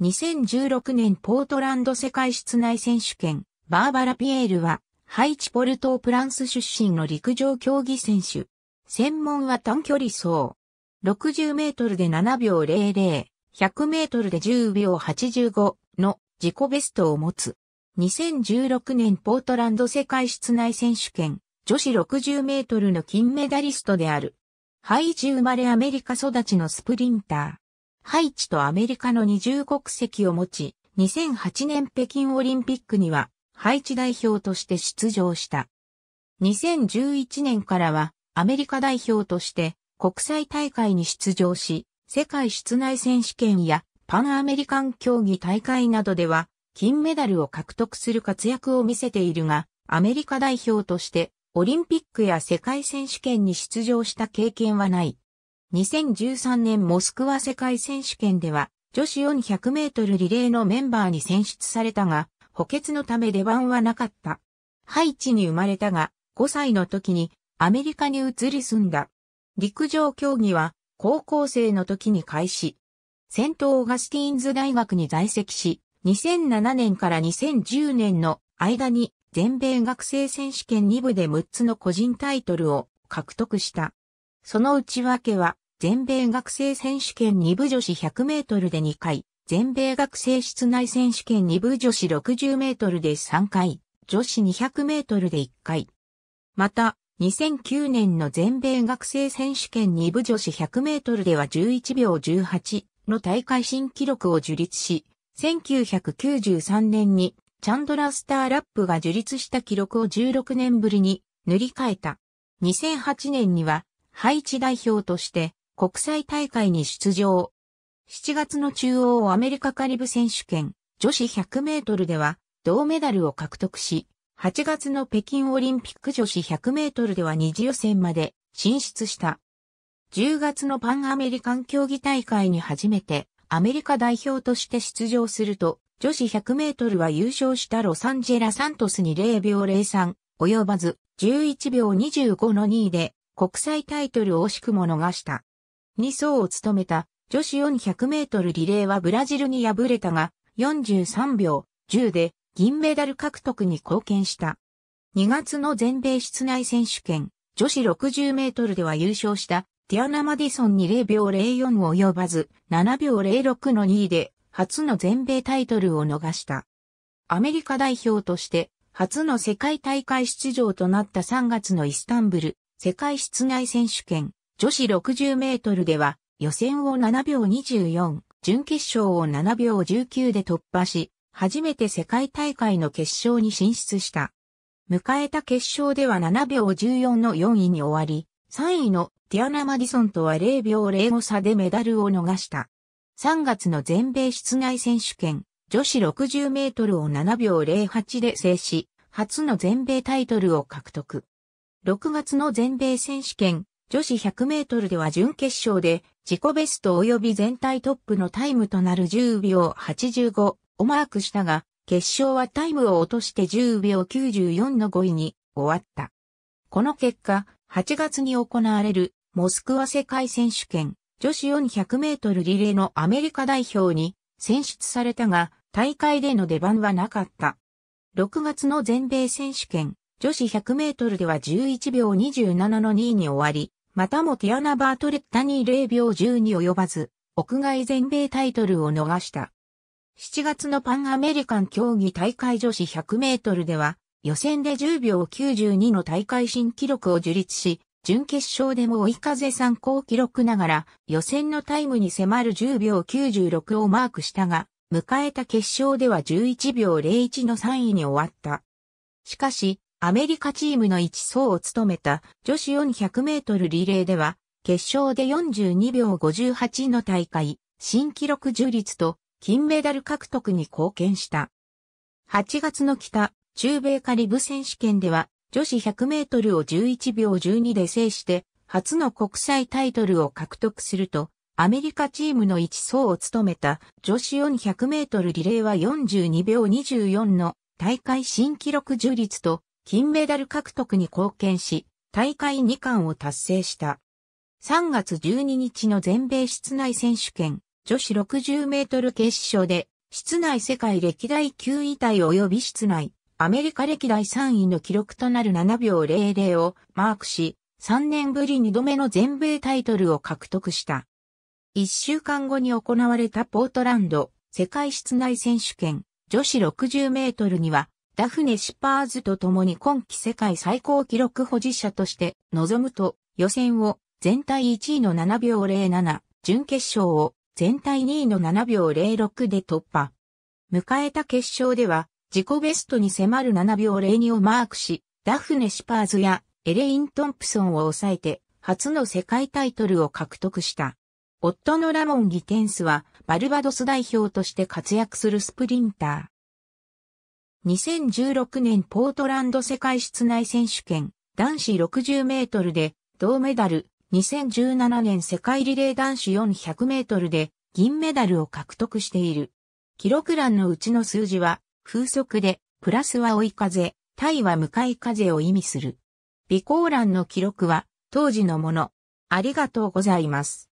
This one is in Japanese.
2016年ポートランド世界室内選手権、バーバラ・ピエールは、ハイチポルトープランス出身の陸上競技選手。専門は短距離走。60メートルで7秒00、100メートルで10秒85の自己ベストを持つ。2016年ポートランド世界室内選手権、女子60メートルの金メダリストである。ハイチ生まれアメリカ育ちのスプリンター。ハイチとアメリカの二重国籍を持ち、2008年北京オリンピックには、ハイチ代表として出場した。2011年からは、アメリカ代表として国際大会に出場し、世界室内選手権やパンアメリカン競技大会などでは、金メダルを獲得する活躍を見せているが、アメリカ代表としてオリンピックや世界選手権に出場した経験はない。2013年モスクワ世界選手権では女子400メートルリレーのメンバーに選出されたが、補欠のため出番はなかった。ハイチに生まれたが、5歳の時にアメリカに移り住んだ。陸上競技は高校生の時に開始。セントオーガスティーンズ大学に在籍し、2007年から2010年の間に全米学生選手権2部で6つの個人タイトルを獲得した。その内訳は、全米学生選手権2部女子100メートルで2回、全米学生室内選手権2部女子60メートルで3回、女子200メートルで1回。また、2009年の全米学生選手権2部女子100メートルでは11秒18の大会新記録を樹立し、1993年にチャンドラスターラップが樹立した記録を16年ぶりに塗り替えた。2008年には、ハイチ代表として国際大会に出場。7月の中央アメリカカリブ選手権女子100メートルでは銅メダルを獲得し、8月の北京オリンピック女子100メートルでは二次予選まで進出した。10月のパンアメリカン競技大会に初めてアメリカ代表として出場すると、女子100メートルは優勝したロサンジェラ・サントスに0秒03及ばず11秒25の2位で国際タイトルを惜しくも逃した。2走を務めた女子400メートルリレーはブラジルに敗れたが、43秒10で銀メダル獲得に貢献した。2月の全米室内選手権、女子60メートルでは優勝したティアナ・マディソンに0秒04を及ばず、7秒06の2位で初の全米タイトルを逃した。アメリカ代表として初の世界大会出場となった3月のイスタンブル世界室内選手権女子60メートルでは予選を7秒24、準決勝を7秒19で突破し、初めて世界大会の決勝に進出した。迎えた決勝では7秒14の4位に終わり、3位のティアナ・マディソンとは0秒05差でメダルを逃した。3月の全米室内選手権、女子60メートルを7秒08で制し、初の全米タイトルを獲得。6月の全米選手権、女子100メートルでは準決勝で自己ベスト及び全体トップのタイムとなる10秒85をマークしたが、決勝はタイムを落として10秒94の5位に終わった。この結果、8月に行われるモスクワ世界選手権女子400メートルリレーのアメリカ代表に選出されたが、大会での出番はなかった。6月の全米選手権女子100メートルでは11秒27の2位に終わり、またもティアナ・バートレッタに0秒10に及ばず、屋外全米タイトルを逃した。7月のパンアメリカン競技大会女子100メートルでは、予選で10秒92の大会新記録を樹立し、準決勝でも追い風参考記録ながら、予選のタイムに迫る10秒96をマークしたが、迎えた決勝では11秒01の3位に終わった。しかし、アメリカチームの一走を務めた女子400メートルリレーでは、決勝で42秒58の大会、新記録樹立と金メダル獲得に貢献した。8月の北、中米カリブ選手権では、女子100メートルを11秒12で制して、初の国際タイトルを獲得すると、アメリカチームの1走を務めた女子400メートルリレーは42秒24の大会新記録樹立と金メダル獲得に貢献し、大会2冠を達成した。3月12日の全米室内選手権女子60メートル決勝で、室内世界歴代9位体及び室内アメリカ歴代3位の記録となる7秒00をマークし、3年ぶり2度目の全米タイトルを獲得した。1週間後に行われたポートランド世界室内選手権女子60メートルにはダフネ・シパーズと共に今季世界最高記録保持者として臨むと予選を全体1位の7秒07、準決勝を全体2位の7秒06で突破。迎えた決勝では自己ベストに迫る7秒02をマークし、ダフネ・シパーズやエレイン・トンプソンを抑えて初の世界タイトルを獲得した。夫のラモン・ギテンスはバルバドス代表として活躍するスプリンター。2016年ポートランド世界室内選手権男子60メートルで銅メダル、2017年世界リレー男子400メートルで銀メダルを獲得している。記録欄のうちの数字は風速で、プラスは追い風、対は向かい風を意味する。備考欄の記録は当時のもの。ありがとうございます。